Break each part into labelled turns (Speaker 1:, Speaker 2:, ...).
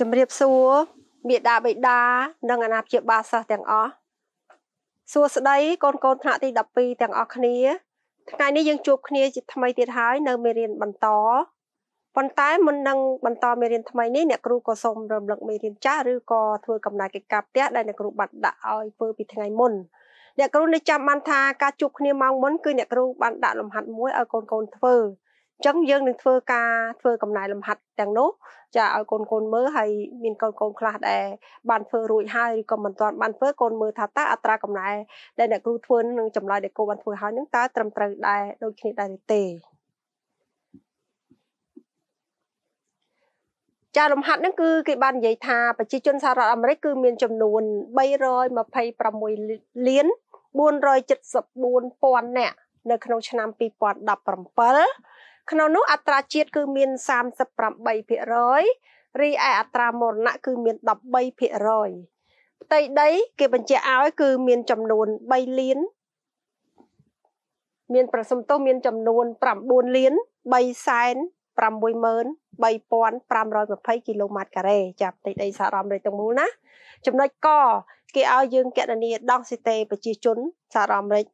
Speaker 1: ជំរាបសួរមេដាបេដា និងអាណាព្យាបាលសិស្សទាំងអស់សួស្តីកូនកូនថ្នាក់ទី12ទាំងអស់គ្នា ថ្ងៃនេះយើងជួបគ្នាជាថ្មីទៀតហើយនៅមេរៀនបន្តប៉ុន្តែមុននឹងបន្តមេរៀនថ្មីនេះអ្នកគ្រូក៏សូមរំលឹកមេរៀនចាស់ឬក៏ធ្វើកំណែកិច្ចការផ្ទះដែលអ្នកគ្រូបានដាក់ឲ្យធ្វើពីថ្ងៃមុនអ្នកគ្រូនេះចាំបានថាការជួបគ្នាម៉ោងមុនគឺអ្នកគ្រូបានដាក់លំហាត់មួយឲ្យកូនកូនធ្វើអញ្ចឹងយើងនឹងធ្វើការធ្វើកំណែលំហាត់ទាំងនោះចាឲ្យកូនកូនមើលហើយមានកូនកូនខ្លះដែលបានធ្វើរួចហើយឬក៏មិនទាន់បានធ្វើកូនមើលថាតើអត្រាកំណែដែលអ្នកគ្រូធ្វើនឹងចម្លើយដែលគូបានធ្វើហើយនឹងតើត្រឹមត្រូវដែរដូចគ្នាដែរឬទេចាលំហាត់ហ្នឹងគឺគេបាននិយាយថាប្រជាជនសហរដ្ឋអាមេរិកគឺមានចំនួន326លាន474,000នាក់នៅក្នុងឆ្នាំ2017ក្នុងនោះអត្រាជាតិគឺមាន38%រីឯអត្រាមរណៈគឺមាន13%ផ្ទៃដី គេបញ្ជាក់ឲ្យ គឺមានចំនួន3លានមាន ប្រសុំទោសមានចំនួន9លាន3សែន63520គីឡូម៉ែត្រការ៉េចាប់ផ្ទៃដីសហរដ្ឋអាមេរិកទាំងមូលណាចំណុចកគេឲ្យយើងកណនីដងស៊ីតេប្រជាជនសហរដ្ឋអាមេរិក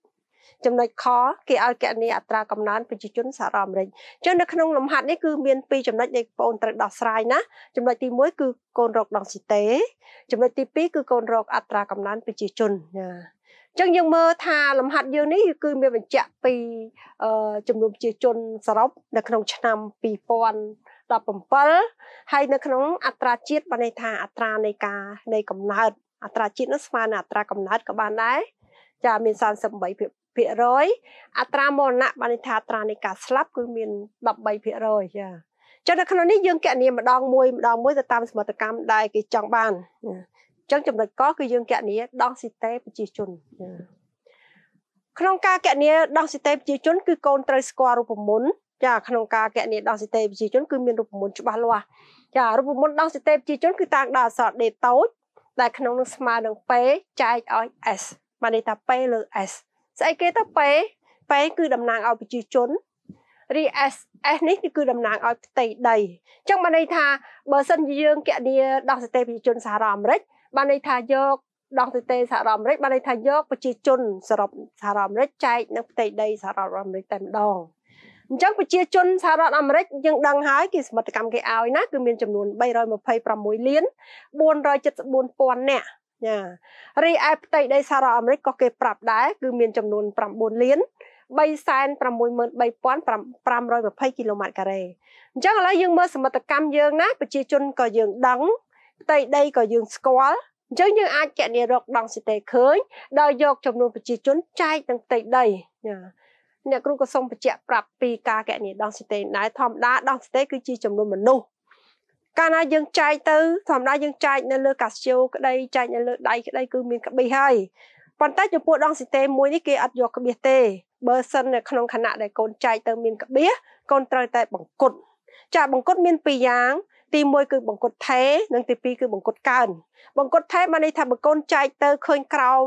Speaker 1: ចំណុចខគេឲ្យគណនាអត្រាកំណើនប្រជាជនសហរដ្ឋអាមេរិកអញ្ចឹងនៅក្នុងលំហាត់នេះគឺមានពីរចំណុចដែលបងប្អូនត្រូវដោះស្រាយណាចំណុចទី1គឺកូនរកដងស៊ីតេចំណុចទី2គឺកូនរកអត្រាកំណើនប្រជាជនណាចឹងយើងមើលថាលំហាត់យើងនេះគឺ មានបញ្ជាក់ពីចំនួនប្រជាជនសរុបនៅក្នុងឆ្នាំ2017ហើយនៅក្នុងអត្រាជាតិបានន័យថាអត្រានៃការនៃកំណើតអត្រាជាតិនោះស្មើនឹងអត្រាកំណើតក៏បានដែរចាមាន15%អត្រាមរណៈបានន័យថាអត្រានៃការស្លាប់គឺមាន13%ចាចុះនៅក្នុងនេះយើងកណនីម្ដងមួយម្ដងមួយទៅតាមសមត្ថកម្មដែលគេចង់បានអញ្ចឹងចំណុចកគឺយើងកណនីដងស៊ីតេប្រជាជនក្នុងការកណនីដងស៊ីតេប្រជាជនគឺកូនត្រូវស្គាល់រូបមន្តចាក្នុងការកណនីដងស៊ីតេប្រជាជនគឺមានរូបមន្តច្បាស់លាស់ចារូបមន្តដងស៊ីតេប្រជាជនគឺតាំងដល់អក្សរដេតូច ដែលក្នុងនឹងស្មើនឹង P ចែកឲ្យ S បានន័យថា P លើ S ស្អីគេទៅប៉េប៉េគឺតំណាងឲ្យប្រជាជនរី S S នេះគឺតំណាងឲ្យផ្ទៃដីអញ្ចឹងបានន័យថាបើសិនជាយើងគណនាដោះសិទ្ធិប្រជាជនសហរដ្ឋអាមេរិកបានន័យថាយកដោះសិទ្ធិសហរដ្ឋអាមេរិកបានន័យថាយកប្រជាជនសរុបសហរដ្ឋអាមេរិកចែកនឹងផ្ទៃដីសហរដ្ឋអាមេរិកតែម្ដងអញ្ចឹងប្រជាជនសហរដ្ឋអាមេរិកយើងដឹងហើយគេសមិទ្ធកម្មគេឲ្យណាគឺមានចំនួន326លាន474ពាន់នាក់ចារីឯផ្ទៃដីសារ៉ាអាមេរិកក៏គេប្រាប់ដែរគឺមានចំនួន9លាន363,520គីឡូម៉ែត្រការ៉េអញ្ចឹងឥឡូវយើងមើលសមិទ្ធកម្មយើងណាប្រជាជនក៏យើងដឹងផ្ទៃដីក៏យើងស្គាល់អញ្ចឹងយើងអាចកណនីរកដងសិតេឃើញដោយយកចំនួនប្រជាជនចែកទាំងផ្ទៃដីចាអ្នកគ្រូក៏សូមបញ្ជាក់ប្រាប់ពីការកណនីដងសិតេដែរធម្មតាដងសិតេគឺជាចំនួនមនុស្សកាលណាយើងចែកទៅធម្មតាយើងចែកនៅលើកាស៊ីយ៉ូក្តីចែកនៅលើដៃក្តីគឺមានក្បិះហើយប៉ុន្តែចំពោះដងស៊ីតេមួយនេះគេអត់យកក្បិះទេបើសិននៅក្នុងខណៈដែលកូនចែកទៅមានក្បៀសកូនត្រូវតែបង្គុតចាបង្គុតមានពីរយ៉ាង ទី1គឺបង្គុតថេ និងទី2គឺបង្គុតកើនបង្គុតថេបានន័យថាបើកូនចែកទៅឃើញក្រោម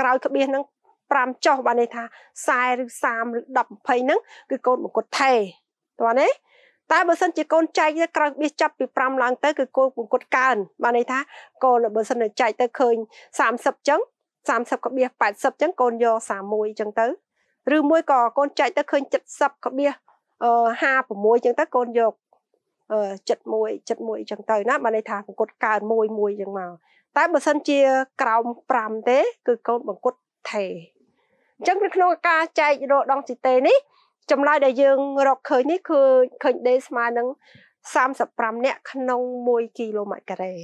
Speaker 1: ក្រោយក្បៀសហ្នឹង5ចុះបានន័យថា40ឬ30ឬ10 20ហ្នឹងគឺកូនបង្គុតថេតើណាតែបើសិនជាកូនចែកទៅក្រោយបៀសចាប់ពី5ឡើងទៅគឺកូនពង្គត់កើនបានន័យថាកូនបើសិនជាចែកទៅឃើញ30ចឹង30ក្បៀស80ចឹងកូនយក31ចឹងទៅ ឬមួយក៏កូនចែកទៅឃើញ70ក្បៀស56ចឹងទៅកូនយក71 71ចឹងទៅណាបានន័យថាពង្គត់កើន1 1ចឹងមកតែបើសិនជាក្រោម5ទេគឺកូនបង្គត់ថេអញ្ចឹងនៅក្នុងការចែករោដងស៊ីតេនេះចម្លើយដែលយើងរកឃើញនេះគឺឃើញដេស្មើនឹង35នាក់ក្នុង1គីឡូម៉ែត្រការ៉េ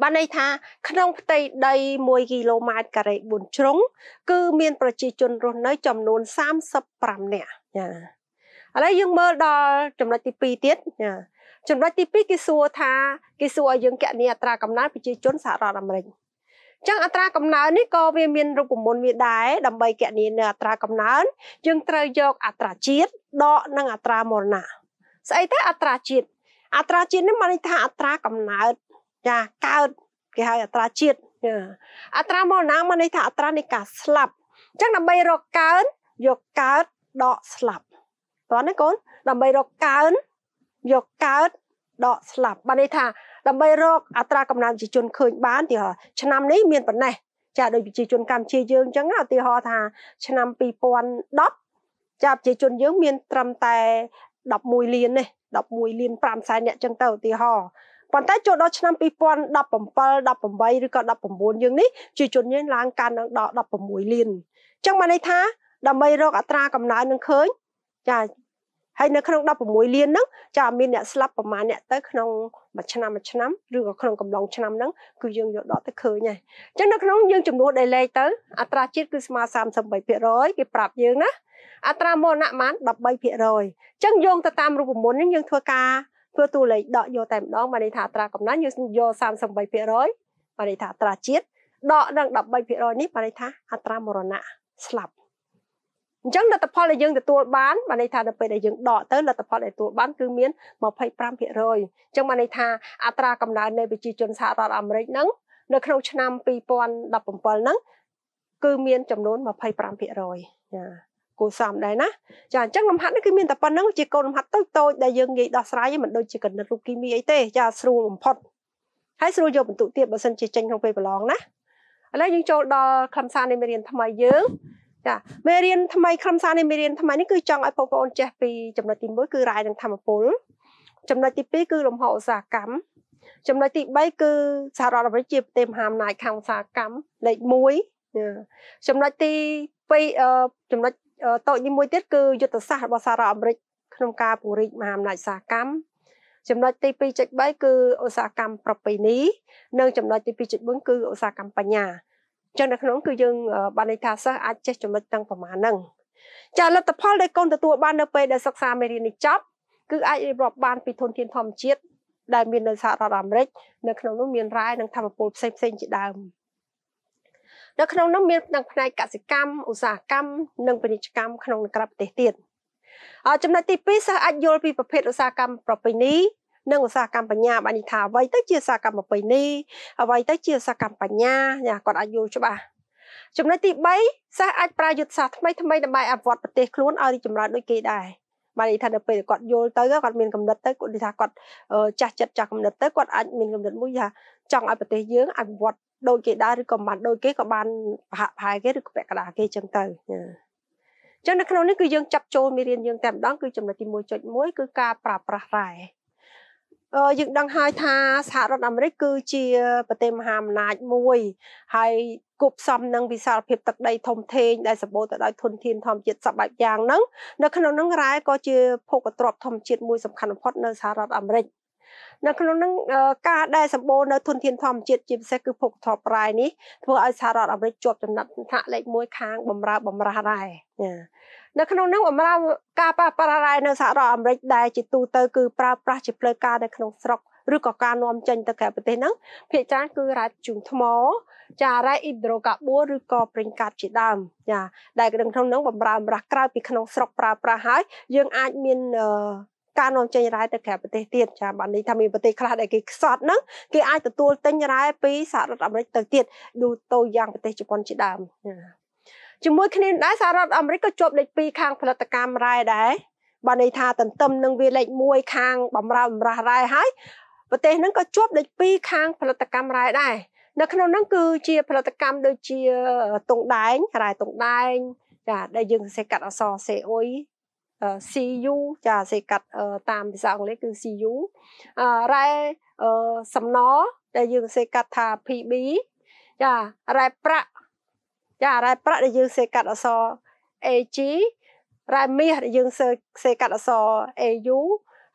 Speaker 1: បានន័យថា ក្នុងផ្ទៃដី1គីឡូម៉ែត្រការ៉េ4ជ្រុង គឺមាន ប្រជាជនរស់នៅចំនួន35នាក់ចា៎ឥឡូវយើងមើលដល់ចំណុចទី2ទៀតចា៎ចំណុចទី2គេសួរថាគេសួរឲ្យយើងកណនីអត្រាកំណើតប្រជាជនសហរដ្ឋអាមេរិកចឹងអត្រាកំណើននេះក៏វាមានរូបមន្តវាដែរដើម្បីកណនានៅអត្រាកំណើនយើងត្រូវយកអត្រាជាតិដកនឹងអត្រាមរណៈស្អីទៅអត្រាជាតិអត្រាជាតិនេះបានន័យថាអត្រាកំណើតចាកើតគេហៅអត្រាជាតិអត្រាមរណៈបានន័យថាអត្រានៃការស្លាប់អញ្ចឹងដើម្បីរកកើនយកកើតដកស្លាប់តោះណាកូនដើម្បីរកកើនយកកើតដកស្លាប់បានន័យថាដើម្បីរកអត្រាកំណើនប្រជាជនឃើញបានទីហោឆ្នាំនេះមានប៉ុណ្ណេះចាដោយប្រជាជនកម្ពុជាយើងអញ្ចឹងឧទាហរណ៍ថាឆ្នាំ2010ចាប្រជាជនយើងមានត្រឹមតែ11លាននេះ11លាន5សែនអ្នកអញ្ចឹងទៅឧទាហរណ៍ប៉ុន្តែចូលដល់ឆ្នាំ2017 18ឬក៏19យើងនេះប្រជាជនយើងឡើងកាន់ដល់16លានអញ្ចឹងបានន័យថាដើម្បីរកអត្រាកំណើននឹងឃើញចាហើយនៅក្នុង16លានហ្នឹងចាមានអ្នកស្លាប់ប្រមាណអ្នកទៅក្នុងមួយឆ្នាំមួយឆ្នាំឬក៏ក្នុងកំឡុងឆ្នាំហ្នឹងគឺយើងយកដកទៅឃើញហើយអញ្ចឹងនៅក្នុងយើងចំនួនដែលលេខទៅ អត្រាជាតិគឺស្មើ33%គេប្រាប់យើងណាអត្រាមរណៈប្រហែល13%អញ្ចឹងយោងទៅតាមរូបមន្តយើងធ្វើការធ្វើតួលេខដកយកតែម្ដងបានន័យថាអត្រាកំណត់យើងយក33%បានន័យថាអត្រាជាតិដកនឹង13%នេះបានន័យថាអត្រាមរណៈស្លាប់អញ្ចឹងលទ្ធផលដែលយើងទទួលបានបានន័យថានៅពេលដែលយើងដកទៅលទ្ធផលដែលទទួលបានគឺមាន25%អញ្ចឹងបានន័យថាអត្រាកំណើននៃប្រជាជនសហរដ្ឋអាមេរិកហ្នឹងនៅក្នុងឆ្នាំ2017ហ្នឹងគឺមានចំនួន25%ចាគួរសមដែរណាចាអញ្ចឹងលំហាត់នេះគឺមានតែប៉ុណ្្នឹងជាកូនលំហាត់តូចតូចដែលយើងងាយដោះស្រាយមិនដូចជាកណិតរូបគីមីអីទេចាស្រួលបំផុតហើយស្រួលយកបន្ទុកទៀតបើសិនជាចេញក្នុងពេលប្រឡងណាឥឡូវយើងចូលដល់ខ្លឹមសារនៃមេរៀនថ្មីយើងចាមេរៀនថ្មីក្រុមសារនៃមេរៀនថ្មីនេះគឺចង់ឲ្យបងប្អូនចេះពីចំណុចទី1គឺរាយនឹងធម្មពលចំណុចទី2គឺលំហឧស្សាហកម្មចំណុចទី3គឺសហរដ្ឋអាមេរិកជាប្រទេសមហាអំណាចខាងឧស្សាហកម្មលេខ1ចំណុចទី2ចំណុចតូចនេះមួយទៀតគឺយុទ្ធសាស្ត្ររបស់សហរដ្ឋអាមេរិកក្នុងការពង្រីកមហាអំណាចឧស្សាហកម្មចំណុចទី2.3គឺឧស្សាហកម្មប្រពៃណីនិងចំណុចទី2.4គឺឧស្សាហកម្មបញ្ញាចឹងនៅក្នុងគឺយើង បានន័យថាសិស្សអាចចេះចំណុចទាំងប្រមាណហ្នឹងចាលទ្ធផលដែលកូនទទួលបាននៅពេលដែលសិក្សាមេរៀននេះចប់គឺអាចរៀបរាប់បាន ពីធនធានធម្មជាតិដែលមាននៅសហរដ្ឋអាមេរិកនៅក្នុងនោះមានរ៉ែនិងធម្មពលផ្សេងផ្សេងជាដើមនៅក្នុងនោះមានទាំងផ្នែកកសិកម្មឧស្សាហកម្មនិងពាណិជ្ជកម្មក្នុងក្រៅប្រទេសទៀតចំណុចទី2សិស្សអាចយល់ពីប្រភេទឧស្សាហកម្មប្រពៃណីនិងឧស្សាហកម្មបញ្ញាបាននិយាយថាអ្វីទៅជាឧស្សាហកម្មប្រពៃណីអ្វីទៅជាឧស្សាហកម្មបញ្ញាគាត់អាចយល់ច្បាស់ចំណុចទី3សិស្សអាចប្រើយុទ្ធសាស្ត្រថ្មីថ្មីដើម្បីអភិវឌ្ឍប្រទេសខ្លួនឲ្យរីកចម្រើនដូចគេដែរបាននិយាយថានៅពេលគាត់យល់ទៅគាត់មានកំណត់ទៅគាត់និយាយថាគាត់ចាស់ចិត្តចាស់កំណត់ទៅគាត់អាចមានកំណត់មួយថាចង់ឲ្យប្រទេសយើងអភិវឌ្ឍដូចគេដែរឬក៏មិនដូចគេក៏បានប្រហាក់ប្រហែលគេឬក៏ពាក់កណ្ដាលគេចឹងទៅចឹងនៅក្នុងនេះគឺយើងចាប់ចូលមេរៀនយើងតែម្ដងគឺចំណុចទី1.1គឺការប្រើប្រាស់រ៉ែយើងដឹងហើយថាសហរដ្ឋអាមេរិកគឺជាប្រទេសមហាអំណាចមួយហើយគប់សំនឹងវិសាលភាពទឹកដីធំធេងដែលសម្បូរទៅដោយធនធានធម្មជាតិសពបែបយ៉ាងហ្នឹងនៅក្នុងហ្នឹងរ៉ែក៏ជាភោគទ្រព្យធម្មជាតិមួយសំខាន់បំផុតនៅសហរដ្ឋអាមេរិក នៅក្នុងនឹងការដែលសម្បូរនៅធនធានធម្មជាតិជាពិសេសគឺភពធបរ៉ែនេះធ្វើឲ្យសហរដ្ឋអាមេរិកជាប់ចំណាត់ថ្នាក់លេខ1ខាងបំរើបំរាស់រ៉ែនៅក្នុងនោះបម្រើការប៉ះប្រាយនៅសហរដ្ឋអាមេរិកដែលជាទូទៅគឺប្រើប្រាស់ជាផ្លូវការនៅក្នុងស្រុកឬក៏ការនាំចេញទៅក្រៅប្រទេសហ្នឹងភាគច្រើនគឺរ៉ាជូងថ្មចារ៉ៃអ៊ីដ្រូកាបួឬក៏ប្រេងកាតជាដើមចាដែលក្នុងហ្នឹងបំរើម្រាស់ក្រៅពីក្នុងស្រុកប្រើប្រាស់ហើយយើងអាចមានការនាំចេញរ៉ែទៅក្រៅប្រទេសទៀតចាបាននេះថាមានប្រទេសខ្លះដែលគេខ្សត់ហ្នឹងគេអាចទទួលទិញរ៉ែពីសហរដ្ឋអាមេរិកទៅទៀតដូចទៅយ៉ាងប្រទេសជប៉ុនជាដើមចាជាមួយគ្នាដែរសហរដ្ឋអាមេរិកក៏ជាប់លេខ2ខាងផលិតកម្មរ៉ែដែរបានន័យថាទន្ទឹមនឹងវាលេខ1ខាងបំរើបំរាស់រ៉ែហើយប្រទេសហ្នឹងក៏ជាប់លេខ2ខាងផលិតកម្មរ៉ែដែរនៅក្នុងហ្នឹងគឺជាផលិតកម្មដូចជាតុងដែងរ៉ែតុងដែង ចាដែលយើងសរសេរកាត់អក្សរ COI CU ចាសរសេរកាត់តាមភាសាអង់គ្លេសគឺ CU រ៉ែសំណដែលយើងសរសេរកាត់ថា PB ចារ៉ែប្រាក់ចារ៉ែប្រាក់ដែលយើងសេកាត់អក្សរ AG រ៉ែមាសដែលយើងសេសេកាត់អក្សរ AU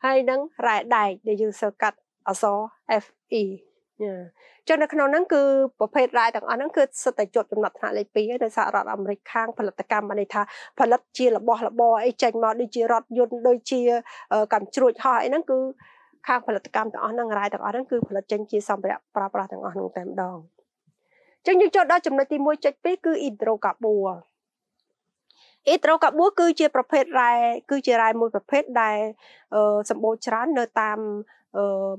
Speaker 1: ហើយនឹងរ៉ែដែកដែលយើងសេកាត់អក្សរ FE ចុះនៅក្នុងហ្នឹងគឺប្រភេទរ៉ែទាំងអស់ហ្នឹងគឺសិតតែជាប់ចំណាត់ថ្នាក់លេខ2ហើយនៅសហរដ្ឋអាមេរិកខាងផលិតកម្មបានន័យថាផលិតជារបស់របរអីចេញមកដូចជារថយន្តដូចជាកម្មជ្រួចហោះអីហ្នឹងគឺ ខាងផលិតកម្មទាំងអស់ហ្នឹងរ៉ែទាំងអស់ហ្នឹងគឺផលិតចេញជាសម្ភារៈប្រើប្រាស់ទាំងអស់ហ្នឹងតែម្ដងចឹងយើងចូលដល់ចំណុចទី1.2គឺអ៊ីដ្រូកាបួអ៊ីដ្រូកាបួគឺជាប្រភេទរ៉ែគឺជារ៉ែមួយប្រភេទដែលសម្បូរច្រើននៅតាម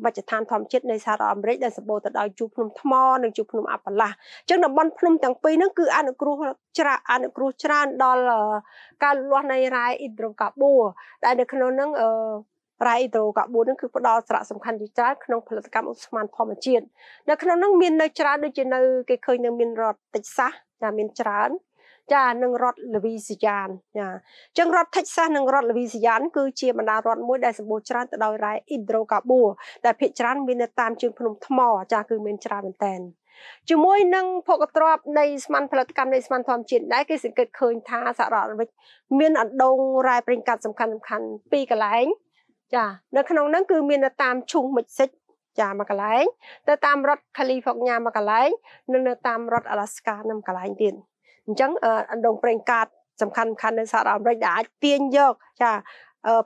Speaker 1: មជ្ឈដ្ឋានធម្មជាតិនៃសហរដ្ឋអាមេរិកដែលសម្បូរទៅដោយជួរភ្នំថ្មនិងជួរភ្នំអាប៉ាឡាស់អញ្ចឹងតំបន់ភ្នំទាំងពីរហ្នឹងគឺអនុគ្រោះច្រាអនុគ្រោះច្រើនដល់ការលូតលាស់នៃរ៉ែអ៊ីដ្រូកាបូដែលនៅក្នុងហ្នឹងរ៉ៃអ៊ីដ្រូកាបូនហ្នឹងគឺផ្ដល់សារៈសំខាន់ជាច្រើនក្នុងផលិតកម្មឧស្ម័នធម្មជាតិនៅក្នុងហ្នឹងមាននៅច្រើនដូចជានៅគេឃើញនៅមានរដ្ឋតិចសាសចាមានច្រើនចានឹងរដ្ឋលវីស៊ីយ៉ានចាអញ្ចឹងរដ្ឋថិចសាសនិងរដ្ឋលវីស៊ីយ៉ានគឺជាបណ្ដារដ្ឋមួយដែលសម្បូរច្រើនទៅដោយរ៉ែអ៊ីដ្រូកាបូដែលភាគច្រើនមាននៅតាមជើងភ្នំថ្មចាគឺមានច្រើនមែនតើជាមួយនឹងភោគទ្រពនៃស្មានផលិតកម្មនៃស្មានធម្មជាតិដែរគេសង្កេតឃើញថាសហរដ្ឋអាមេរិកមានអណ្ដូងរ៉ែប្រេងកាតសំខាន់សំខាន់ពីរកន្លែងចានៅក្នុងហ្នឹងគឺមានតាមឈូសមិចសិចចាមួយកន្លែងទៅតាមរដ្ឋ California មួយកន្លែងនិងនៅតាមរដ្ឋ Alaska នៅមួយកន្លែងទៀតអញ្ចឹងដងប្រេងកាតសំខាន់សំខាន់នៅសហរដ្ឋអាមេរិកដែលអាចទាញយកចា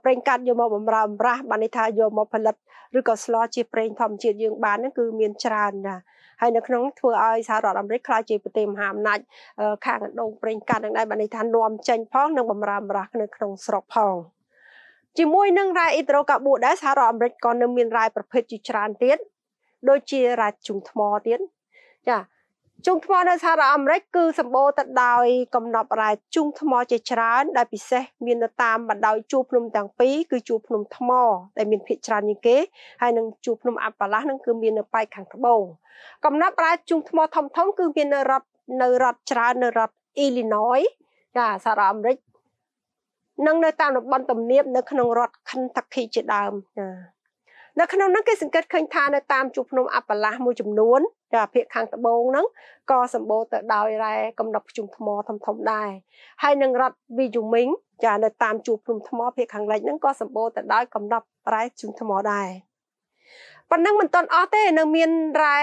Speaker 1: ប្រេងកាត់យកមកបំរើបំរាស់បានន័យថាយកមកផលិតឬក៏ស្លជាប្រេងធម្មជាតិយើងបានហ្នឹងគឺមានច្រើនណាហើយនៅក្នុងធ្វើឲ្យសហរដ្ឋអាមេរិកខ្លាចជាប្រទេសមហាអំណាច ខាងដងប្រេងកាត់នឹងដែរបានន័យថានាំចេញផងនិងបំរើបំរាស់នៅក្នុងស្រុកផងជាមួយនឹងរ៉ែអ៊ីដ្រូកាបូដែរសហរដ្ឋអាមេរិកក៏នៅមានរ៉ែប្រភេទជាច្រើនទៀតដូចជារ៉ែជុងថ្មទៀតចាជុងថ្មនៅសហរដ្ឋអាមេរិកគឺសម្បូរទៅដោយកំណប់រ៉ែជុងថ្មជាច្រើនដែលពិសេសមាននៅតាមបណ្ដោយជួរភ្នំទាំងពីរគឺជួរភ្នំថ្មដែលមានភាគច្រើនជាងគេហើយនឹងជួរភ្នំអាប៉ាឡាស់នឹងគឺមាននៅប៉ែកខាងត្បូង កំណប់រ៉ែជុងថ្មធំៗគឺមាននៅរដ្ឋនៅរដ្ឋច្រើននៅរដ្ឋ Illinois ចាសហរដ្ឋអាមេរិកនិងនៅតាមតំបន់ទំនាបនៅក្នុងរដ្ឋ Kentucky ជាដើមចានៅក្នុងនោះគេសង្កេតឃើញថានៅតាមជួរភ្នំអាប៉ាឡាស់មួយចំនួនតែភាគខាងត្បូងហ្នឹងក៏សម្បូរទៅដោយរ៉ែកំណប់ភ្ជុំថ្មធំធំដែរហើយនឹងរដ្ឋវីយូមីងចានៅតាមជួរភ្នំថ្មភាគខាងលិចហ្នឹងក៏សម្បូរទៅដោយកំណប់រ៉ែភ្ជុំថ្មដែរប៉ុណ្ណឹងមិនទាន់អស់ទេនៅមានរ៉ែ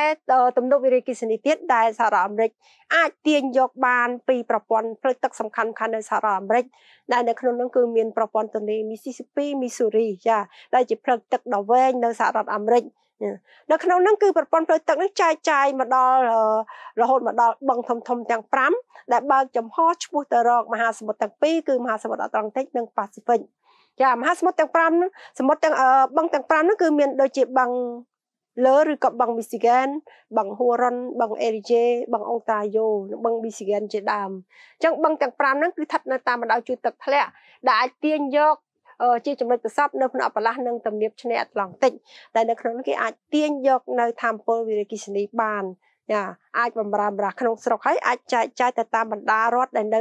Speaker 1: ទំនប់វិរិយកិសនីទៀតដែលសហរដ្ឋអាមេរិកអាចទាញយកបាន ពីប្រព័ន្ធផ្លូវទឹកសំខាន់ៗនៅសហរដ្ឋអាមេរិក ដែលនៅក្នុងនោះគឺមានប្រព័ន្ធទន្លេ Mississippi Missouri ចាដែលជាផ្លូវទឹកដ៏វែងនៅសហរដ្ឋអាមេរិកនៅក្នុងនោះគឺប្រព័ន្ធផ្លូវទឹកនេះចែកចាយមកដល់រហូតមកដល់បឹងធំធំទាំង5ដែលបើកចំហឆ្ពោះទៅរកមហាសមុទ្រទាំងពីរគឺមហាសមុទ្រអត្លង់តិកនិងប៉ាស៊ីហ្វិកចាមហាសមុទ្រទាំង5នោះសមុទ្រទាំងបឹងទាំង5នោះគឺមានដូចជាបឹងលើឬក៏បឹងមីស៊ីហ្គែនបឹងហូរ៉ុនបឹងអេរីជេបឹងអង់តាយ៉ូនិងបឹងមីស៊ីហ្គែនជាដើមអញ្ចឹងបឹងទាំង5ហ្នឹងគឺស្ថិតនៅតាមបណ្ដោយជួរទឹកធ្លាក់ដែលអាចទាញយក ជាចំណុចប្រសពនៅក្នុងអបឡាស់និងទំនាបឆ្នេរអាត្លង់តិកដែលនៅក្នុងនេះគេអាចទាញយក នៅធម្មពលវិរៈគិសនីបានចាអាចបំរាមរាស់ក្នុងស្រុកហើយអាចចែកចាយទៅតាមបណ្ដារដ្ឋដែល នៅ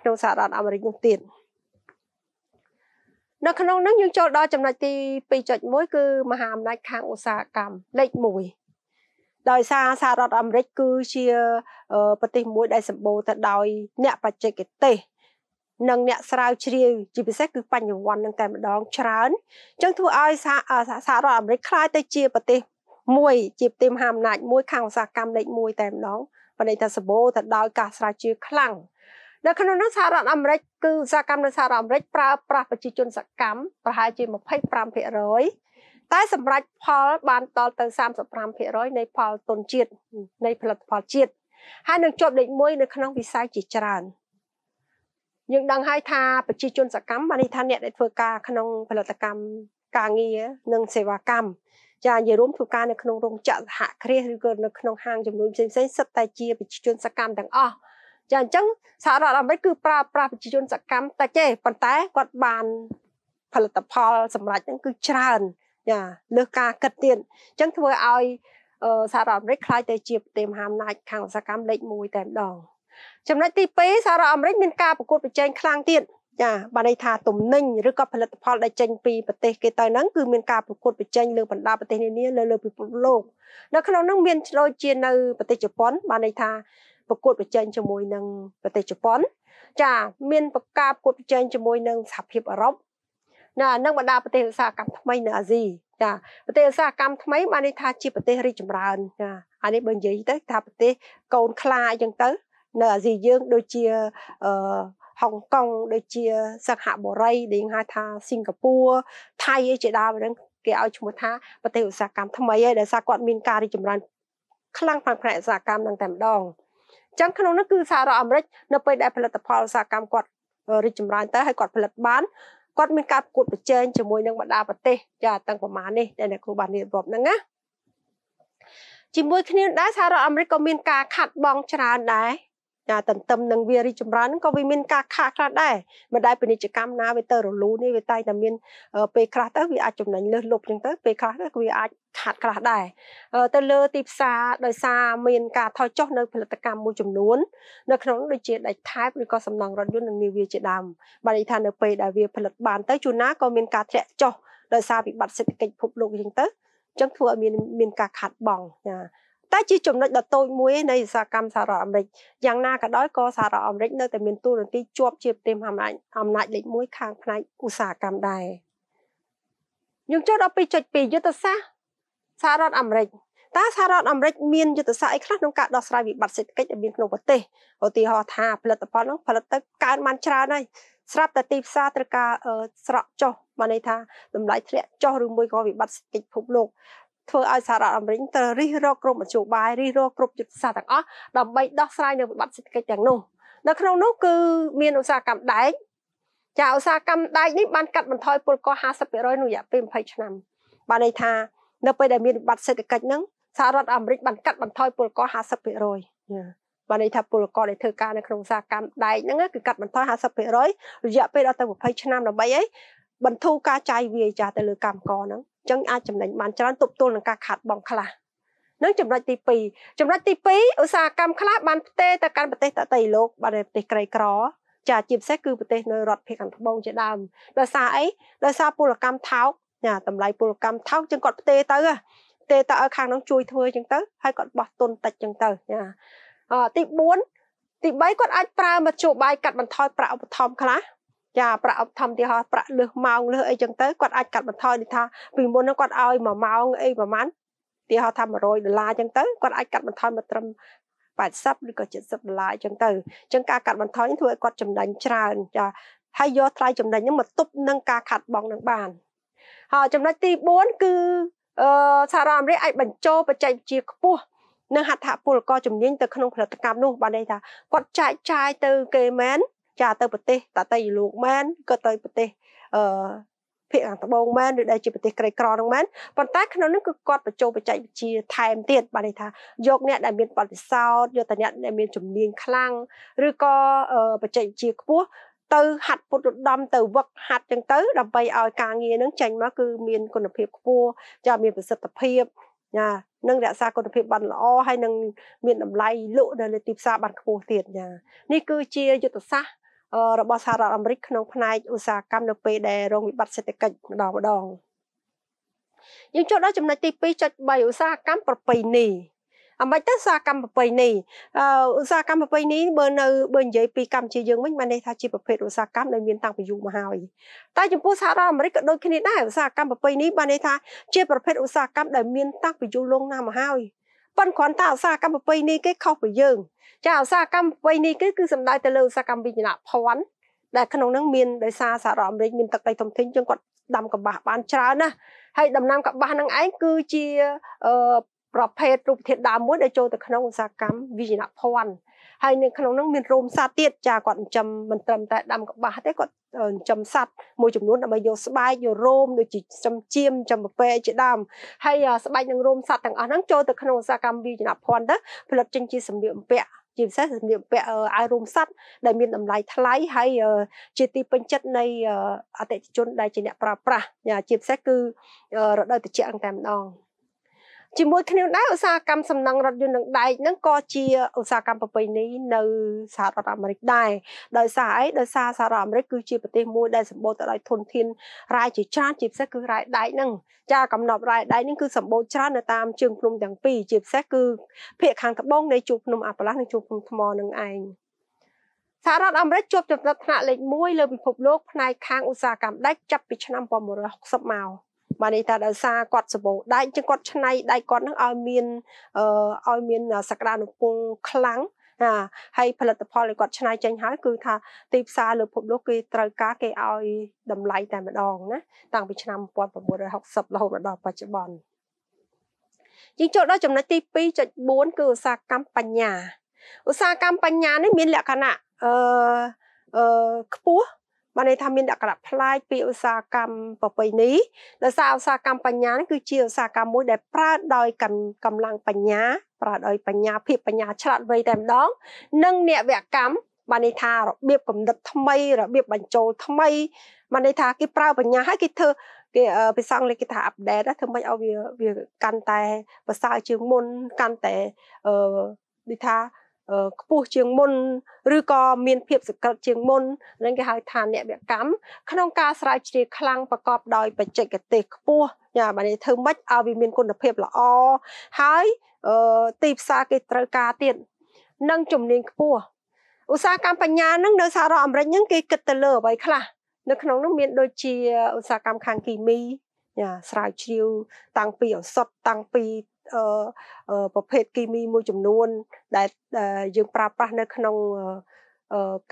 Speaker 1: ក្នុងសហរដ្ឋអាមេរិកនោះទៀត។នៅក្នុងនោះយើងចូលដល់ចំណុចទី2.1គឺមហាអំណាចខាងឧស្សាហកម្មលេខ1ដោយសារសហរដ្ឋអាមេរិកគឺជាប្រទេសមួយដែលសម្បូរទៅដោយអ្នកបច្ចេកទេសនិងអ្នកស្រាវជ្រាវជាពិសេសគឺបញ្ញវន្តនឹងតែម្ដង ច្រើនចឹងធ្វើឲ្យសហរដ្ឋអាមេរិកคล้ายទៅជាប្រទេសមួយជាប្រទេសមហាអំណាចមួយខាងឧស្សាហកម្មលេខ1តែម្ដងបើន័យថាសម្បូរទៅដោយការស្រាវជ្រាវខ្លាំងនៅក្នុងនោះសហរដ្ឋអាមេរិកគឺឧស្សាហកម្មនៅសហរដ្ឋអាមេរិកប្រើប្រាស់ប្រជាជនសកម្មប្រហែលជា25%តែសម្រាប់ផលបានតល់ទៅ35%នៃផលទុនជាតិនៃផលិតផលជាតិហើយនឹងជាប់លេខ1នៅក្នុងវិស័យជាច្រើនយើងដឹងហើយថាប្រជាជនសកម្មបានន័យថាអ្នកដែលធ្វើការក្នុង ផលិតកម្មការងារនិងសេវាកម្មចានិយាយរួមធ្វើការនៅក្នុងរោងចក្រសហគ្រាសឬក៏នៅក្នុងហាងជំនួយផ្សេងៗសិតតែជាប្រជាជនសកម្មទាំងអស់ចាអញ្ចឹងសហរដ្ឋអាមេរិកគឺប្រើប្រាស់ប្រជាជនសកម្មតិចទេប៉ុន្តែគាត់បានផលិតផលសម្រាប់ហ្នឹងគឺច្រើនចាលើសការគិតទៀតអញ្ចឹងធ្វើឲ្យសហរដ្ឋអាមេរិកខ្លាយទៅជាប្រទេសមហាអំណាចខាងឧស្សាហកម្មលេខ1តែម្ដងចំណុចទី2សហរដ្ឋអាមេរិកមានការប្រកួតប្រជែងខ្លាំងទៀតចាបានន័យថាទំនិញឬក៏ផលិតផលដែលចេញពីប្រទេសគេទៅហ្នឹងគឺមានការប្រកួតប្រជែងលើបណ្ដាប្រទេសនានាលើលើពិភពលោកនៅក្នុងហ្នឹងមានដូចជានៅប្រទេសជប៉ុនបានន័យថាប្រកួតប្រជែងជាមួយនឹងប្រទេសជប៉ុនចាមានប្រការប្រកួតប្រជែងជាមួយនឹងសហភាពអឺរ៉ុបណានិងបណ្ដាប្រទេសឧស្សាហកម្មថ្មីនៅអាស៊ីចាប្រទេសឧស្សាហកម្មថ្មីបានន័យថាជាប្រទេសរីកចម្រើនចាអានេះបើនិយាយទៅថាប្រទេសកូនខ្លាអញ្ចឹងទៅនៅអាស៊ីយើងដូចជាអឺហុងកុងដូចជាសិង្ហបុរីដែលហៅថាសិង្ហបុរីថៃអីជាដើមហ្នឹងគេឲ្យឈ្មោះថាប្រទេសឧស្សាហកម្មថ្មីហើយដែលសារគាត់មានការរីកចម្រើនខ្លាំងផ្នែកឧស្សាហកម្មនឹងតែម្ដងចឹងក្នុងនោះគឺសហរដ្ឋអាមេរិកនៅពេលដែលផលិតផលឧស្សាហកម្មគាត់រីកចម្រើនទៅហើយគាត់ផលិតបានគាត់មានការប្រកួតប្រជែងជាមួយនឹងបណ្ដាប្រទេសចាទាំងប្រមាណនេះដែលអ្នកគ្រូបានរៀបរាប់ហ្នឹងណាជាមួយគ្នាដែរសហរដ្ឋអាមេរិកក៏មានការខាត់បងច្រើនដែរការតន្ទឹមនឹងវារីចម្រើនហ្នឹងក៏វាមានការខាតខ្លះដែរមិនដែលពាណិជ្ជកម្មណាវាទៅរលូរនេះវាតែតែមានពេលខ្លះទៅវាអាចចំណេញលើសលប់ចឹងទៅពេលខ្លះទៅវាអាចខាតខ្លះដែរទៅលើទីផ្សារដោយសារមានការថយចុះនៅផលិតកម្មមួយចំនួននៅក្នុងដូចជាដាច់ថែបឬក៏សំណង់រថយន្តនិងនាវាជាដើមបានន័យថានៅពេលដែលវាផលិតបានទៅជួនណាក៏មានការធ្លាក់ចុះដោយសារវិបត្តិសេដ្ឋកិច្ចពិភពលោកអញ្ចឹងទៅអញ្ចឹងធ្វើឲ្យមានមានការខាត់បងចាតែជាចំណុចដ៏តូចមួយនៃឧស្សាហកម្មសហរដ្ឋអាមេរិកយ៉ាងណាក៏ដោយក៏សហរដ្ឋអាមេរិកនៅតែមានតួនាទីជាប់ជាប្រទេសមហាអំណាចអំណាចលេខ1ខាងផ្នែកឧស្សាហកម្មដែរយើងចូលដល់2.2យុទ្ធសាស្ត្រសហរដ្ឋអាមេរិកតើសហរដ្ឋអាមេរិកមានយុទ្ធសាស្ត្រអីខ្លះក្នុងការដោះស្រាយវិបត្តិសេដ្ឋកិច្ចដែលមានក្នុងប្រទេសឧទាហរណ៍ថាផលិតផលនោះផលិតទៅកើនបានច្រើនហើយស្រាប់តែទីផ្សារត្រូវការស្រក់ចុះបានន័យថាតម្លៃធ្លាក់ចុះឬមួយក៏វិបត្តិសេដ្ឋកិច្ចពិភពលោកធ្វើឲ្យសហរដ្ឋអាមេរិកត្រូវរិះរកគ្រប់មជ្ឈបាយរិះរកគ្រប់យុទ្ធសាស្ត្រទាំងអស់ដើម្បីដោះស្រាយនៅវិបត្តិសេដ្ឋកិច្ចទាំងនោះ នៅក្នុងនោះគឺមានឧស្សាហកម្មដែកចាឧស្សាហកម្មដែកនេះបានកាត់បន្ថយពលករ50%នៅរយៈពេល20ឆ្នាំបានន័យថានៅពេលដែលមានវិបត្តិសេដ្ឋកិច្ចហ្នឹងសហរដ្ឋអាមេរិកបានកាត់បន្ថយពលករ50%បានន័យថាពលករដែលធ្វើការនៅក្នុងឧស្សាហកម្មដែកហ្នឹងគឺកាត់បន្ថយ50%រយៈពេលដល់ទៅ20ឆ្នាំដើម្បីអីបន្ធូរការចាយវាយចាស់ទៅលើកម្មករហ្នឹងចឹងអាចចំណេញបានច្រើនទប់ទល់នឹងការខាតបង់ខ្លះនឹងចំណុចទី2ចំណុចទី2ឧស្សាហកម្មខ្លះបានផ្ទេរទៅកាន់ប្រទេសតន្ត្រីលោកបានប្រទេសក្រីក្រចាជាពិសេសគឺប្រទេសនៅរដ្ឋភាគខាងត្បូងជាដើមដោយសារអីដោយសារពលកម្មថោកណាតម្លៃពលកម្មថោកចឹងគាត់ផ្ទេរទៅផ្ទេរទៅឲ្យខាងនោះជួយធ្វើចឹងទៅហើយគាត់បោះទុនតិចចឹងទៅណាទី4ទី3គាត់អាចប្រើមធ្យោបាយកាត់បន្ថយប្រាក់ឧបត្ថម្ភខ្លះចាប្រាក់អប់ធម្មទីហោះប្រាក់លើសម៉ោងលើសអីចឹងទៅគាត់អាចកាត់បន្ថយនេះថាពីមុនហ្នឹងគាត់ឲ្យ1ម៉ោងអីប្រហែលទីហោះថា100ដុល្លារចឹងទៅគាត់អាចកាត់បន្ថយមកត្រឹម80ឬក៏70ដុល្លារចឹងទៅចឹងការកាត់បន្ថយនេះធ្វើឲ្យគាត់ចំណេញច្រើនចាហើយយកថ្លៃចំណេញហ្នឹងមកទប់នឹងការខាត់បងនឹងបានហើយចំណុចទី4គឺអឺសហរដ្ឋអាមេរិកអាចបញ្ចូលបច្ចេកវិទ្យាខ្ពស់និងហត្ថពលករជំនាញទៅក្នុងផលិតកម្មនោះបានន័យថាគាត់ចែកចាយទៅគេមែនចាទៅប្រទេសតតៃលោកមែនក៏ទៅប្រទេសអឺភាគខាងត្បូងមែនឬដែលជាប្រទេសក្រីក្រហ្នឹងមែនប៉ុន្តែក្នុងនោះគឺគាត់បញ្ចូលបច្ចេកវិទ្យាថែមទៀតបាទន័យថាយកអ្នកដែលមានបទពិសោធន៍យកតអ្នកដែលមានជំនាញខ្លាំងឬក៏បច្ចេកវិទ្យាខ្ពស់ទៅហាត់ពុតរដំទៅវឹកហាត់ចឹងទៅដើម្បីឲ្យការងារនឹងចេញមកគឺមានគុណភាពខ្ពស់ចាមានប្រសិទ្ធភាពណានឹងរក្សាគុណភាពបានល្អហើយនឹងមានតម្លៃលក់នៅលើទីផ្សារបានខ្ពស់ទៀតចានេះគឺជាយុទ្ធសាស្ត្ររបស់សហរដ្ឋអាមេរិកក្នុងផ្នែកឧស្សាហកម្មនៅពេលដែលរងវិបត្តិសេដ្ឋកិច្ចម្ដងម្ដងយើងចូលដល់ចំណុចទី2.3ឧស្សាហកម្មប្រពៃណីអ្ហ្មិចទៅឧស្សាហកម្មប្រពៃណីឧស្សាហកម្មប្រពៃណីបើនៅបើនិយាយពីកម្ពុជាយើងវិញបានន័យថាជាប្រភេទឧស្សាហកម្មដែលមានតាំងពីយូរមកហើយតែចំពោះសហរដ្ឋអាមេរិកក៏ដូចគ្នាដែរឧស្សាហកម្មប្រពៃណីបានន័យថាជាប្រភេទឧស្សាហកម្មដែលមានតាំងពីយូរលង់ណាស់មកហើយប៉ុន្តែគ្រាន់តែឧស្សាហកម្មប្រពៃណីគេខុសពីយើងចាឧស្សាហកម្មប្រពៃណីគេគឺសំដៅទៅលើឧស្សាហកម្មវិញ្ញាណភ័ណ្ឌដែលក្នុងនោះមានដោយសារសារ៉ាអាមេរិកមានទឹកដីធំធេងជាងគាត់ដាំកបាសបានច្រើនណាស់ហើយដំណាំកបាសនឹងឯងគឺជាប្រភេទរូបធាតុដើមមួយដែលចូលទៅក្នុងឧស្សាហកម្មវិញ្ញាណភ័ណ្ឌហើយនៅក្នុងនោះមានរោមសត្វទៀតចាគាត់ចិញ្ចឹមមិនត្រឹមតែដាំកបាស់ទេគាត់ចិញ្ចឹមសត្វមួយចំនួនដើម្បីយកស្បែកយករោមដូចជាចិញ្ចឹមជៀមចិញ្ចឹមពពែជាដើមហើយស្បែកនិងរោមសត្វទាំងអស់ហ្នឹងចូលទៅក្នុងឧស្សាហកម្មវាចនភ័ណ្ឌទៅផលិតចេញជាសម្លៀកបំពាក់ជាពិសេសសម្លៀកបំពាក់អាវរោមសัตว์ដែលមានតម្លៃថ្លៃហើយជាទីពេញចិត្តនៃអតិថិជនដែលជាអ្នកប្រើប្រាស់ជាពិសេសគឺរដូវត្រជាក់តែម្ដងជាមួយគ្នាដែរឧស្សាហកម្មសំណង់រថយន្តនិងដែកហ្នឹងក៏ជាឧស្សាហកម្មប្រពៃណីនៅសហរដ្ឋអាមេរិកដែរដោយសារអីដោយសារសហរដ្ឋអាមេរិកគឺជាប្រទេសមួយដែលសម្បូរទៅដោយធនធានរាយជាច្រើនជាពិសេសគឺរាយដែកហ្នឹងចាកំណប់រាយដែកហ្នឹងគឺសម្បូរច្រើននៅតាមជើងភ្នំទាំងពីរជាពិសេសគឺភាគខាងត្បូងនៃជួរភ្នំអាប៉ាឡាស់និងជួរភ្នំថ្មនឹងឯងសហរដ្ឋអាមេរិកជាប់ចំណាត់ថ្នាក់លេខ1លើពិភពលោកផ្នែកខាងឧស្សាហកម្មដែកចាប់ពីឆ្នាំ1960មកបានន័យថាដោយសារគាត់សម្បូរដែកចឹងគាត់ឆ្នៃដែកគាត់នឹងឲ្យមានឲ្យមានសក្តានុពលខ្លាំងណាហើយផលិតផលដែលគាត់ឆ្នៃចេញហើយគឺថាទីផ្សារលើពិភពលោកគេត្រូវការគេឲ្យតម្លៃតែម្ដងណាតាំងពីឆ្នាំ1960រហូតដល់បច្ចុប្បន្នជាងចូលដល់ចំណុចទី2.4គឺឧស្សាហកម្មបញ្ញាឧស្សាហកម្មបញ្ញានេះមានលក្ខណៈអឺអឺខ្ពស់បានន័យថាមានលក្ខណៈប្លែកពីឧស្សាហកម្មប្រពៃណីដោយសារឧស្សាហកម្មបញ្ញានេះគឺជាឧស្សាហកម្មមួយដែលប្រើដោយកម្លាំងបញ្ញាប្រើដោយបញ្ញាភាពបញ្ញាឆ្លាតវៃតែម្ដងនិងអ្នកវកម្មបានន័យថារបៀបកំណត់ថ្មីរបៀបបញ្ចូលថ្មីបានន័យថាគេប្រើបញ្ញាហើយគេធ្វើគេពិសងលេខគេថាអាប់ដេតធ្វើម៉េចឲ្យវាវាកាន់តែប្រសើរជាងមុនកាន់តែអឺដូចថាខ្ពស់ជាងមុន ឬក៏មានភាព សក្តិជាងមុននឹងគេហៅថាអ្នកវកម្មក្នុងការស្រាវជ្រាវខ្លាំងប្រកបដោយបច្ចេកទេសខ្ពស់យ៉ាបាទនេះធ្វើម៉េចឲ្យវាមានគុណភាពល្អហើយទីផ្សារគេត្រូវការទៀតនិងជំនាញខ្ពស់ឧស្សាហកម្មបញ្ញានឹងនៅសហរដ្ឋអាមេរិកហ្នឹងគេគិតទៅលើអ្វីខ្លះនៅក្នុងនោះមានដូចជាឧស្សាហកម្មខាងគីមីយ៉ាស្រាវជ្រាវតាំងពីឱសថតាំងពីប្រភេទគីមីមួយចំនួន ដែលយើងប្រើប្រាស់នៅក្នុង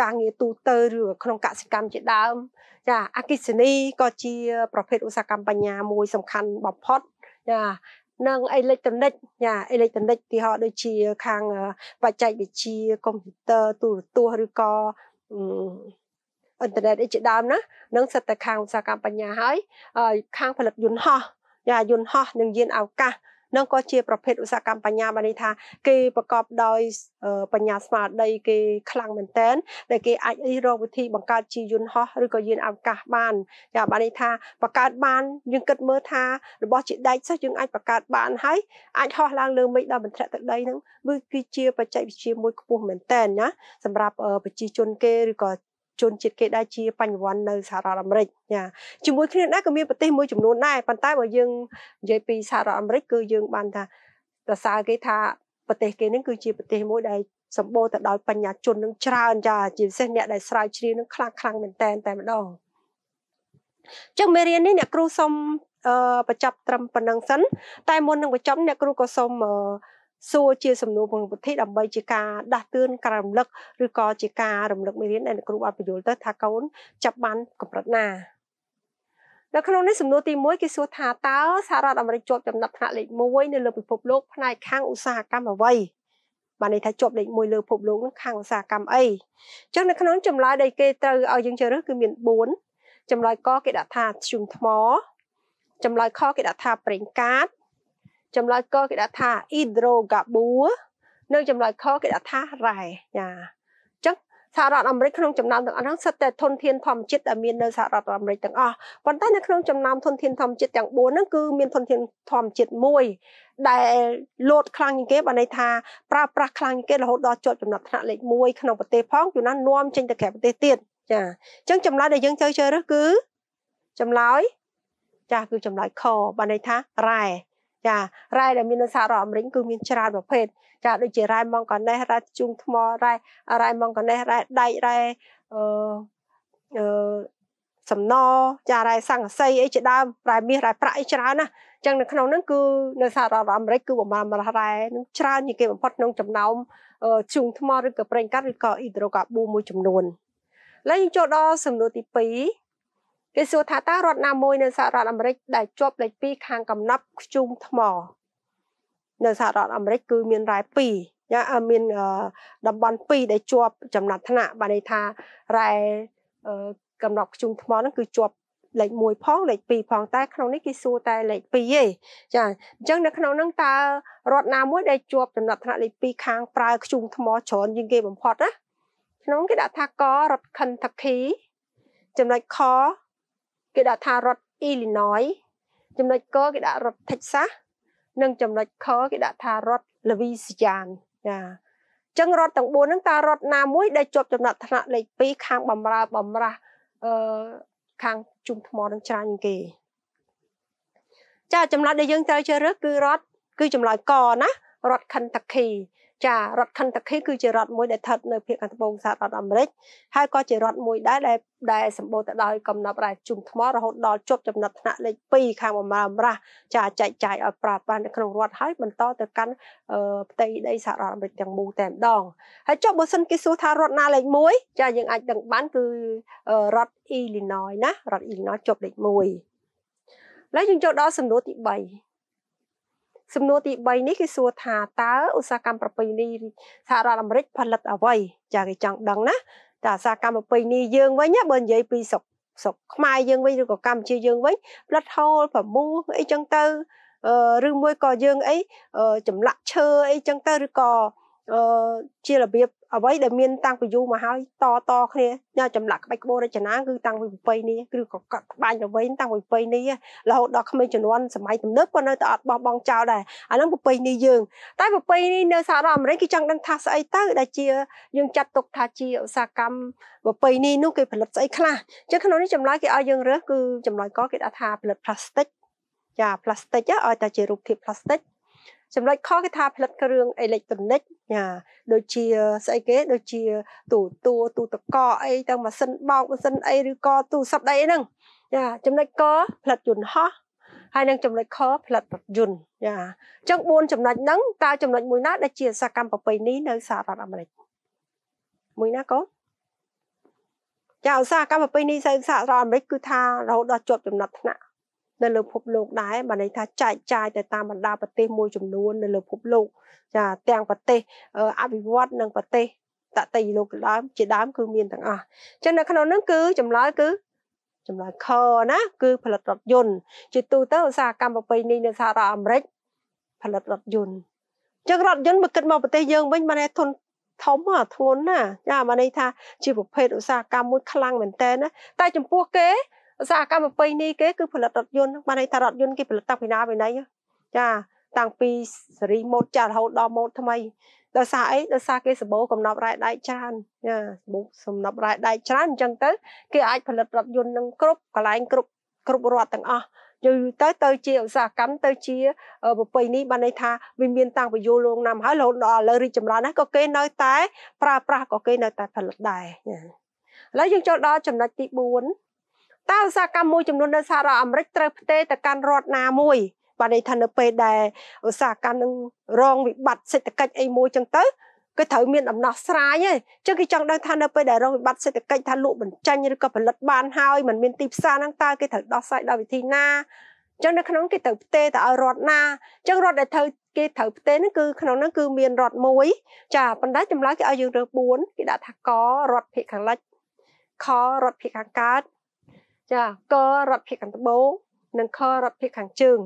Speaker 1: ការងារទូទៅឬក្នុងកសិកម្មជាដើមចាអកិសនីក៏ជា ប្រភេទឧស្សាហកម្មបញ្ញាមួយសំខាន់បំផុតចានិងអេឡិចត្រូនិកចាអេឡិចត្រូនិកទីហោដូចជាខាងបច្ចេកវិទ្យាកុំព្យូទ័រទូរទស្សន៍ឬក៏អ៊ីនធឺណិតអីជាដើមណានឹងសិតតែខាងឧស្សាហកម្មបញ្ញាហើយខាងផលិតយន្តហោះយ៉ាយន្តហោះនិងយានអវកាសនឹងក៏ជាប្រភេទឧស្សាហកម្មបញ្ញាបានន័យថាគេប្រកបដោយបញ្ញាស្មារតីគេខ្លាំងមែនទែនដែលគេអាចរិះរកវិធីបង្កើតជាយន្តហោះឬក៏យានអវកាសបានចាបានន័យថាបង្កើតបានយើងគិតមើលថារបស់ជាដែកសោះយើងអាចបង្កើតបានហើយអាចហោះឡើងលើមេឃដល់បន្ធ្លាក់ទឹកដីហ្នឹងគឺគឺជាបច្ចេកវិទ្យាមួយខ្ពស់មែនទែនណាសម្រាប់ប្រជាជនគេឬក៏ជនជាតិគេដែលជាបញ្ញវន្តនៅសហរដ្ឋអាមេរិកចាជាមួយគ្នាដែរក៏មានប្រទេសមួយចំនួនដែរប៉ុន្តែបើយើងនិយាយពីសហរដ្ឋអាមេរិកគឺយើងបានថាសរសើរគេថាប្រទេសគេនឹងគឺជាប្រទេសមួយដែលសម្បូរទៅដោយបញ្ញាជននឹងច្រើនចាជាពិសេសអ្នកដែលស្រាវជ្រាវនឹងខ្លាំងខ្លាំងមែនតែនតែម្ដងចឹងមេរៀននេះអ្នកគ្រូសូមបញ្ចប់ត្រឹមប៉ុណ្្នឹងសិន តែមុននឹងបញ្ចប់អ្នកគ្រូក៏សូមអឺសួរជាសំណួរក្នុងវិធីដើម្បីជាការដាស់តឿនការរំលឹកឬក៏ជាការរំលឹកមេរៀនដែលអ្នកគ្រូបានបញ្យល់ទៅថាកូនចាប់បានកម្រិតណានៅក្នុងនេះសំណួរទី1គេសួរថាតើសហរដ្ឋអាមេរិកជាប់ចំណាត់ថ្នាក់លេខ1នៅលើពិភពលោកផ្នែកខាងឧស្សាហកម្មអ្វីបានន័យថាជាប់លេខ1លើពិភពលោកនឹងខាងឧស្សាហកម្មអីអញ្ចឹងនៅក្នុងចម្លើយដែលគេត្រូវឲ្យយើងជ្រើសរើសគឺមាន4ចម្លើយកគេដាក់ថាធ្យូងថ្មចម្លើយខគេដាក់ថាប្រេងកាតចម្លើយកគេដាក់ថាអ៊ីដ្រូកាបួនិងចម្លើយខគេដាក់ថារ៉ែចាចឹងសហរដ្ឋអាមេរិកក្នុងចំណោមទាំងអស់ហ្នឹងសិតតែធនធានធម្មជាតិដែលមាននៅសហរដ្ឋអាមេរិកទាំងអស់ប៉ុន្តែនៅក្នុងចំណោមធនធានធម្មជាតិទាំង4ហ្នឹងគឺមានធនធានធម្មជាតិមួយ ដែលលោតខ្លាំងជាងគេបើន័យថាប្រើប្រាស់ខ្លាំងជាងគេរហូតដល់ជាប់ចំណាត់ថ្នាក់លេខ1ក្នុងប្រទេសផងយូណាននាំចេញទៅក្រៅប្រទេសទៀតចាអញ្ចឹងចម្លើយដែលយើងត្រូវជ្រើសរើសគឺចម្លើយចាគឺចម្លើយខបើន័យថារ៉ែចារ៉ែដែលមាននៅសហរដ្ឋអាមេរិកគឺមានច្រើនប្រភេទចាដូចជារ៉ែម៉ង់កាណេះរ៉ែជុងថ្មរ៉ែរ៉ែម៉ង់កាណេះរ៉ែដែករ៉ែអឺអឺសំណចារ៉ែសង្កសីអីជាដើមរ៉ែមាសរ៉ែប្រាក់អីច្រើនណាស់អញ្ចឹងនៅក្នុងហ្នឹងគឺនៅសហរដ្ឋអាមេរិកគឺប្រមាណរ៉ែនឹងច្រើនជាងគេបំផុតក្នុងចំណោមជុងថ្មឬក៏ប្រេងកាតឬក៏អ៊ីដ្រូកាប៊ូមួយចំនួនឥឡូវយើងចូលដល់សំណួរទី2គេសួរថាតើរដ្ឋណាមួយនៅសហរដ្ឋអាមេរិកដែលជាប់លេខ2ខាងកំណត់ខ្ជុំថ្ម នៅសហរដ្ឋអាមេរិកគឺមានរ៉ែ2យ៉ាមានតំបន់2ដែលជាប់ចំណាត់ថ្នាក់បានន័យថារ៉ែកំណត់ខ្ជុំថ្មហ្នឹងគឺជាប់លេខ1ផងលេខ2ផងតែក្នុងនេះគេសួរតែលេខ2ទេចាអញ្ចឹងនៅក្នុងហ្នឹងតើរដ្ឋណាមួយដែលជាប់ចំណាត់ថ្នាក់លេខ2ខាងប្រើខ្ជុំថ្មច្រើនជាងគេបំផុតណាក្នុងគេដាក់ថាករដ្ឋ Kentucky ចំណុចខគេដាក់ថារដ្ឋ Illinois ចំណុចកគេដាក់រដ្ឋ Texas និងចំណុចខគេដាក់ថារដ្ឋ Louisiana ចាចឹងរដ្ឋទាំង4ហ្នឹងតើរដ្ឋណាមួយដែលជាប់ចំណាត់ថ្នាក់លេខ2ខាងបំរើបំរាស់អឺខាងជុំថ្មនឹងច្រើនជាងគេចាចម្លើយដែលយើងត្រូវជ្រើសរើសគឺរដ្ឋគឺចម្លើយកណារដ្ឋ Kentucky ចារដ្ឋ Kentucky គឺជារដ្ឋមួយដែលស្ថិតនៅភាគខាងត្បូងសហរដ្ឋអាមេរិក ហើយក៏ជារដ្ឋមួយដែរដែលដែលសម្បូរទៅដោយកំណប់រាជជុំថ្មរហូតដល់ជាប់ចំណាត់ថ្នាក់លេខ2ខាងបម្រើបម្រាស់ចាចែកចាយឲ្យប្រើប្រាស់នៅក្នុងរដ្ឋហើយ បន្តទៅកាន់ផ្ទៃដីសហរដ្ឋអាមេរិកទាំងមូលតែម្ដងហើយចុះបើសិនគេសួរថារដ្ឋណាលេខ1ចាយើងអាចដឹងបានគឺរដ្ឋ Illinois ណារដ្ឋ Illinois ជាប់លេខ1ហើយយើងចូលដល់សំណួរទី3សំណួរទី3នេះគឺសួរថាតើឧស្សាហកម្មប្រពៃណីសហរដ្ឋអាមេរិក ផលិត អ្វី ចាគេចង់ដឹងណាតើឧស្សាហកម្មប្រពៃណីយើងវិញបើនិយាយពីស្រុកស្រុកខ្មែរយើងវិញឬក៏កម្ពុជាយើងវិញផលិតហូលប្រមូលអីចឹងទៅឬមួយក៏យើងអីចម្លាក់ឈើអីចឹងទៅឬក៏ជារបៀបអ្វីដែលមានតាំងពីយូរមកហើយតតគ្នាអ្នកចម្លាក់ក្បាច់ក្បូររចនាគឺតាំងពីប្រពៃណីឬក៏កាត់ក្បាច់រវែងតាំងពីប្រពៃណីរហូតដល់ក្មេងជំនាន់សម័យទំនើបក៏នៅតែអត់បោះបង់ចោលដែរអាហ្នឹងប្រពៃណីយើងតែប្រពៃណីនៅសហរដ្ឋអាមេរិកគេចង់ដឹងថាស្អីទៅដែលជាយើងចាត់ទុកថាជាឧស្សាហកម្មប្រពៃណីនោះគេផលិតស្អីខ្លះអញ្ចឹងក្នុងនេះចម្លើយគេឲ្យយើងរើសគឺចម្លើយកគេដាក់ថាផលិតផ្លាស្ទិកចាផ្លាស្ទិកឲ្យតែជារូបភាពផ្លាស្ទិកចំណុចខគេថាផលិតគ្រឿងអេເລັກត្រូនិកណាដូចជាស្អីគេដូចជាទូតួទូតកអីទាំងម៉ាស៊ីនបោកម៉ាស៊ីនអីឬក៏ទូរស័ព្ទអីហ្នឹងចាចំណុចកផលិតយន្តហោះហើយនឹងចំណុចខផលិតរថយន្តចាអញ្ចឹង4ចំណុចហ្នឹងតើចំណុចមួយណាដែលជាសកម្មប្រពៃណីនៅសហរដ្ឋអាមេរិកមួយណាកូនចាឧស្សាហកម្មប្រពៃណីសហរដ្ឋអាមេរិកគឺថារហូតដល់ជាប់ចំណាត់ថ្នាក់នៅលើពិភពលោកដែរបានន័យថាចែកចាយទៅតាមបណ្ដាប្រទេសមួយចំនួននៅលើពិភពលោកចាទាំងប្រទេសអភិវឌ្ឍនិងប្រទេសតតិយលោកដើមជាដើមគឺមានទាំងអស់អញ្ចឹងនៅក្នុងនោះគឺចម្លើយគឺចម្លើយខណាគឺផលិតរថយន្តជាទូទៅឧស្សាហកម្មប្រពៃណីនៅសហរដ្ឋអាមេរិកផលិតរថយន្តអញ្ចឹងរថយន្តមកគិតមកប្រទេសយើងវិញបានធនធំធ្ងន់ណាចាបានន័យថាជាប្រភេទឧស្សាហកម្មមួយខ្លាំងមែនតើណាតែចំពោះគេឧស្សាហកម្មប្រពៃណីគេគឺផលិតរថយន្តបានន័យថារថយន្តគេផលិតតាំងពីណាពីណីចាតាំងពីសេរីម៉ូតចាស់រហូតដល់ម៉ូតថ្មីដោយសារអីដោយសារគេសម្បូរកំណប់រ៉ែដែកច្រើនចាសម្បូរសំណប់រ៉ែដែកច្រើនអញ្ចឹងទៅ គេអាចផលិតរថយន្តនឹងគ្រប់កន្លែង គ្រប់គ្រប់រដ្ឋទាំងអស់យូរទៅទៅជាឧស្សាហកម្មទៅជាប្រពៃនេះបានន័យថាវាមានតាំងពីយូរលងណាស់ហើយរហូតដល់ឥឡូវរីកចម្រើនណាស់ក៏គេនៅតែ ប្រើប្រាស់ក៏គេនៅតែផលិតដែរឥឡូវយើងចូលដល់ចំណុចទី4តើឧស្សាហកម្មមួយចំនួននៅសហរដ្ឋអាមេរិកត្រូវផ្ទេរទៅកាន់រដ្ឋណាមួយបាទន័យថានៅពេលដែលឧស្សាហកម្មនឹងរងវិបត្តិសេដ្ឋកិច្ចអីមួយចឹងទៅគឺត្រូវមានដំណោះស្រាយឯងចឹងគេចង់ដឹងថានៅពេលដែលរងវិបត្តិសេដ្ឋកិច្ចថាលក់បញ្ចាញ់ឬក៏ផលិតបានហើយมันមានទីផ្សារហ្នឹងតើគេត្រូវដោះស្រាយដោយវិធីណាចឹងនៅក្នុងគេត្រូវផ្ទេរទៅឲ្យរដ្ឋណាចឹងរដ្ឋដែលត្រូវគេត្រូវផ្ទេរហ្នឹងគឺក្នុងហ្នឹងគឺ មានរដ្ឋមួយចាប៉ុន្តែចម្លើយគេឲ្យយើងរើស4គេដាក់ថាករដ្ឋភាគខាងលិចខរដ្ឋភាគខាងកើតចាករដ្ឋភិកខាងត្បូងនិងខរដ្ឋភិកខាងជើង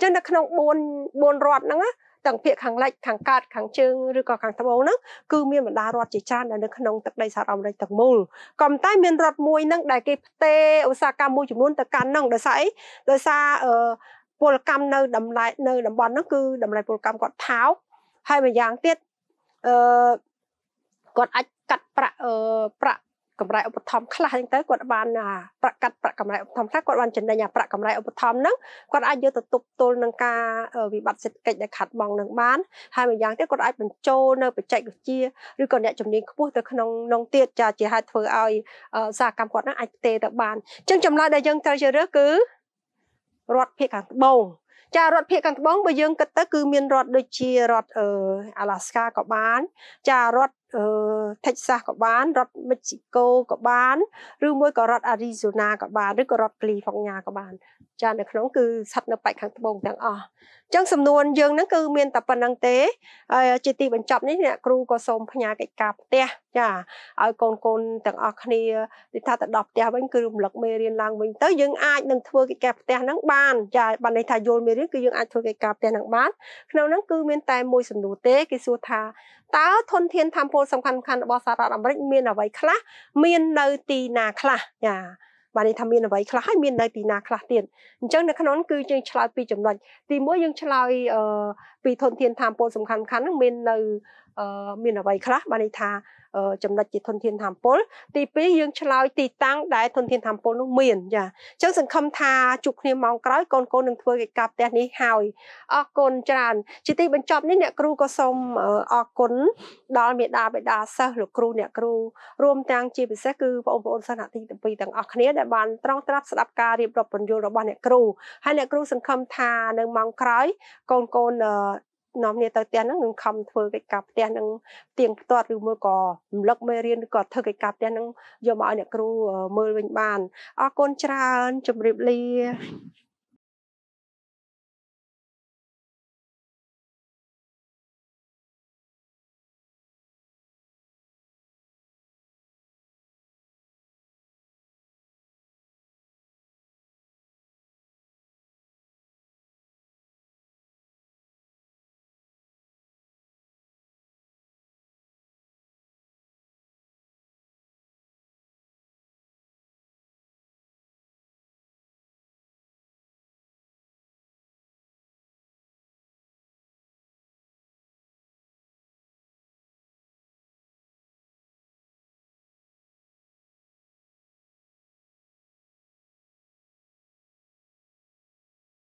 Speaker 1: ចឹងនៅក្នុង4 4រដ្ឋហ្នឹងណាទាំងភាគខាងលិចខាងកើតខាងជើងឬក៏ខាងត្បូងហ្នឹងគឺមានបណ្ដារដ្ឋជាច្រើននៅក្នុងទឹកដីសហរដ្ឋអាមេរិកទាំងមូលក៏ប៉ុន្តែមានរដ្ឋមួយហ្នឹងដែលគេផ្ទេរឧស្សាហកម្មមួយចំនួនទៅកាន់ហ្នឹងដោយសារអីដោយសារអឺពលកម្មនៅតម្លៃនៅតំបន់ហ្នឹងគឺតម្លៃពលកម្មគាត់ថោកហើយម្យ៉ាងទៀតអឺគាត់អាចកាត់ប្រាក់អឺប្រាក់កម្រៃឧបត្ថម្ភខ្លះហ្នឹងទៅគាត់បានប្រកាត់ប្រាក់កម្រៃឧបត្ថម្ភខ្លះគាត់បានចំណេញអាប្រាក់កម្រៃឧបត្ថម្ភហ្នឹងគាត់អាចយកទៅទប់ទល់នឹងការវិបត្តិសេដ្ឋកិច្ចដែលខាត់បងនឹងបានហើយម្យ៉ាងទៀតគាត់អាចបញ្ចូលនៅបច្ចេកវិទ្យាឬក៏អ្នកជំនាញខ្ពស់ទៅក្នុងក្នុងទៀតចាជាហេតុធ្វើឲ្យសាកម្មគាត់ហ្នឹងអាចផ្ទេរទៅបានអញ្ចឹងចម្លើយដែលយើងត្រូវជ្រើសរើសគឺរដ្ឋភាគខាងត្បូងចារដ្ឋភាគខាងត្បូងបើយើងគិតទៅគឺ មានរដ្ឋដូចជារដ្ឋអឺអាឡាស្កាក៏បានចារដ្ឋអឺថិចសាសក៏បានរដ្ឋមិចស៊ីកូក៏បានឬមួយក៏រដ្ឋអារីโซណាក៏បានឬក៏រដ្ឋកលីហ្វ័រញ៉ាក៏បាន ចានៅក្នុងគឺស្ថិតនៅប៉ែកខាងត្បូងទាំងអស់អញ្ចឹងសំណួនយើងហ្នឹងគឺមានតែប៉ុណ្្នឹងទេហើយជាទីបញ្ចប់នេះអ្នក គ្រូក៏សូមផ្ញើកិច្ចការផ្ទះចាឲ្យកូនកូនទាំងអស់គ្នានិយាយថាទៅដល់ផ្ទះវិញគឺរំលឹកមេរៀនឡើងវិញទៅយើងអាចនឹងធ្វើកិច្ចការផ្ទះហ្នឹងបានចាបានន័យថាយល់មេរៀនគឺយើងអាចធ្វើកិច្ចការផ្ទះហ្នឹងបានក្នុងហ្នឹងគឺមានតែមួយសំណួរទេគេសួរថាតើធនធានធម្មពលសំខាន់ៗរបស់សហរដ្ឋអាមេរិកមានអ្វីខ្លះមាននៅ ទីណា ខ្លះចា៎បាននេះថាមានអ្វីខ្លះហើយមាននៅទីណាខ្លះទៀតអញ្ចឹងនៅក្នុងគឺយើងឆ្លើយពីចំណុចទី1យើងឆ្លើយពីធនធានធម្មពលសំខាន់ៗហ្នឹងមាននៅមានអ្វីខ្លះបានន័យថាចំណុចជាធនធានធម្មពលទី2យើងឆ្លើយទីតាំងដែលធនធានធម្មពលនោះមានចាអញ្ចឹងសង្ឃឹមថាជួបគ្នាម៉ោងក្រោយកូនកូននឹងធ្វើកិច្ចការផ្ទះនេះហើយអរគុណច្រើនជាទីបញ្ចប់នេះអ្នកគ្រូក៏សូមអរគុណដល់មេដាបេដាសិស្សលោកគ្រូអ្នកគ្រូរួមទាំងជាពិសេសគឺបងប្អូនសិស្សអ្នកទី2ទាំងអស់គ្នាដែលបានត្រង់ត្រាប់ស្ដាប់ការរៀបរាប់ពន្យល់របស់អ្នកគ្រូហើយអ្នកគ្រូសង្ឃឹមថានៅម៉ោងក្រោយកូនកូននាំគ្នាទៅផ្ទះហ្នឹងនឹងខំធ្វើកិច្ចការផ្ទះនឹងទៀងផ្ទាត់ឬមួយក៏រំលឹកមេរៀនឬក៏ធ្វើកិច្ចការផ្ទះហ្នឹងយកមកឲ្យអ្នកគ្រូមើលវិញបានអរគុណច្រើនជម្រាបលា